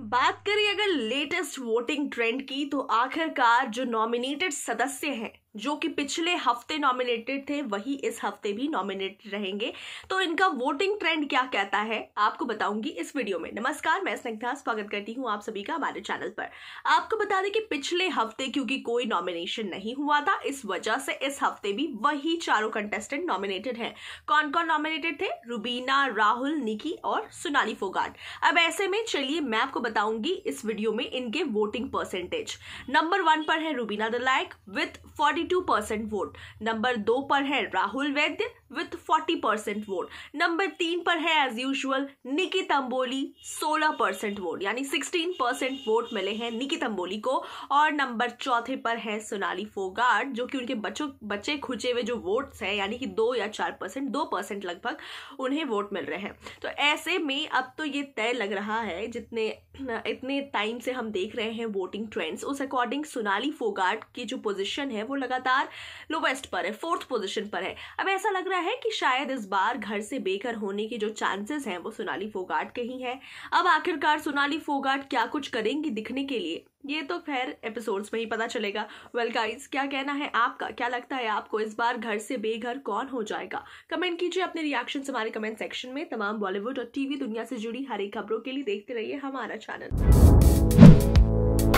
बात करें अगर लेटेस्ट वोटिंग ट्रेंड की तो आखिरकार जो नॉमिनेटेड सदस्य हैं जो कि पिछले हफ्ते नॉमिनेटेड थे वही इस हफ्ते भी नॉमिनेटेड रहेंगे तो इनका वोटिंग ट्रेंड क्या कहता है आपको बताऊंगी इस वीडियो में नमस्कार मैं स्निग्धा स्वागत करती हूं आप सभी का हमारे चैनल पर आपको बता दें कि पिछले हफ्ते क्योंकि कोई नॉमिनेशन नहीं हुआ था इस वजह से इस हफ्ते भी वही चारों कंटेस्टेंट नॉमिनेटेड हैं कौन कौन नॉमिनेटेड थे रूबीना राहुल निकी और सोनाली फोगाट अब ऐसे में चलिए मैं आपको बताऊंगी इस वीडियो में इनके वोटिंग परसेंटेज नंबर वन पर है Rubina Dilaik with forty two percent vote number दो पर है राहुल वैद्य विथ 40 परसेंट वोट नंबर तीन पर है as usual Nikki Tamboli 16 percent vote यानी 16 परसेंट वोट मिले हैं निकी तंबोली को और नंबर चौथे पर है सोनाली फोगाट जो कि उनके बच्चों बच्चे खुचे हुए जो वोट्स हैं यानी कि दो या चार परसेंट दो परसेंट लगभग उन्हें वोट मिल रहे हैं तो ऐसे में अब तो ये तय लग रहा है जितने इतने टाइम से हम देख रहे हैं वोटिंग ट्रेंड्स उस अकॉर्डिंग सोनाली फोगाट की जो पोजिशन है वो लगातार लोवेस्ट पर है फोर्थ पोजिशन पर है अब ऐसा लग रहा है है कि शायद इस बार घर से बेघर होने के जो चांसेस हैं वो सोनाली फोगाट के ही हैं अब आखिरकार सोनाली फोगाट क्या कुछ करेंगी दिखने के लिए ये तो खैर एपिसोड्स में ही पता चलेगा वेल well गाइस क्या कहना है आपका क्या लगता है आपको इस बार घर से बेघर कौन हो जाएगा कमेंट कीजिए अपने रिएक्शन हमारे कमेंट सेक्शन में तमाम बॉलीवुड और टीवी दुनिया से जुड़ी हर एक खबरों के लिए देखते रहिए हमारा चैनल